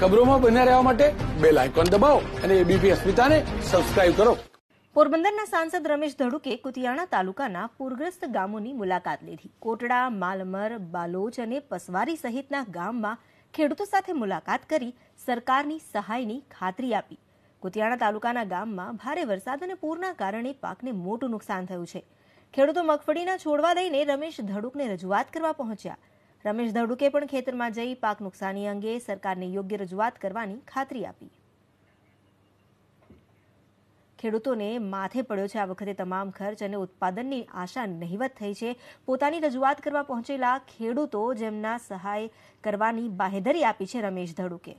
ખબરોમાં બન્યા રહેવા માટે બેલ આઇકોન દબાવો અને એબીપી અસ્મિતાને સબસ્ક્રાઇબ કરો પોરબંદરના સાંસદ રમેશ ધડુકે કુતિયાણા તાલુકાના પૂરગ્રસ્ત ગામોની મુલાકાત લીધી કોટડા માલમર બાલોચ અને પસવારી સહિતના ગામમાં ખેડૂતો સાથે મુલાકાત કરી સરકારની સહાયની ખાતરી આપી કુતિયાણા તાલુકાના ગામમાં ભારે વરસાદ અને પૂરના કારણે પાકને મોટું નુકસાન થયું છે ખેડૂતો મગફળીના છોડવા દઈને રમેશ ધડુકને રજૂઆત કરવા પહોંચ્યા રમેશ ધડુકે પણ ખેતરમાં જઈ પાક નુકસાની અંગે સરકારને યોગ્ય રજૂઆત કરવાની ખાતરી આપી ખેડૂતોને માથે પડ્યો છે આ વખતે તમામ ખર્ચ અને ઉત્પાદનની આશા નહીવત થઈ છે પોતાની રજૂઆત કરવા પહોંચેલા ખેડૂતો જેમના સહાય કરવાની બાહેધરી આપી છે રમેશ ધડુકે